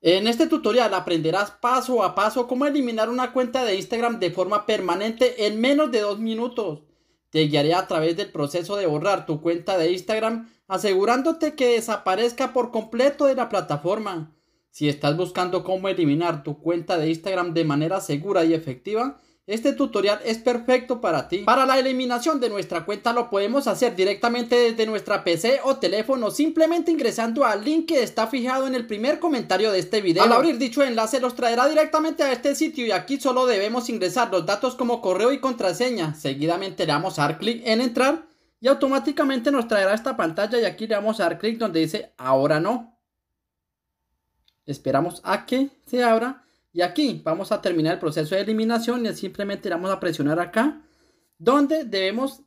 En este tutorial aprenderás paso a paso cómo eliminar una cuenta de Instagram de forma permanente en menos de 2 minutos. Te guiaré a través del proceso de borrar tu cuenta de Instagram asegurándote que desaparezca por completo de la plataforma. Si estás buscando cómo eliminar tu cuenta de Instagram de manera segura y efectiva, este tutorial es perfecto para ti. Para la eliminación de nuestra cuenta lo podemos hacer directamente desde nuestra PC o teléfono simplemente ingresando al link que está fijado en el primer comentario de este video. Al abrir dicho enlace los traerá directamente a este sitio y aquí solo debemos ingresar los datos como correo y contraseña. Seguidamente le damos a dar clic en entrar y automáticamente nos traerá esta pantalla y aquí le vamos a dar clic donde dice ahora no. Esperamos a que se abra y aquí vamos a terminar el proceso de eliminación y simplemente vamos a presionar acá, donde debemos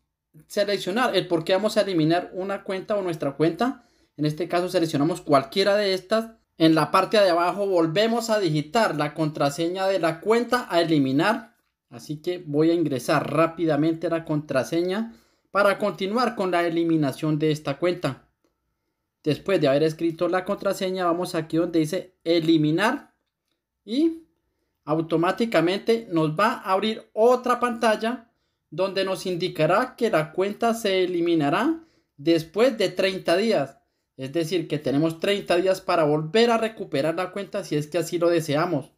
seleccionar el por qué vamos a eliminar una cuenta o nuestra cuenta. En este caso seleccionamos cualquiera de estas. En la parte de abajo volvemos a digitar la contraseña de la cuenta a eliminar. Así que voy a ingresar rápidamente la contraseña para continuar con la eliminación de esta cuenta. Después de haber escrito la contraseña, vamos aquí donde dice eliminar y automáticamente nos va a abrir otra pantalla donde nos indicará que la cuenta se eliminará después de 30 días. Es decir, que tenemos 30 días para volver a recuperar la cuenta si es que así lo deseamos.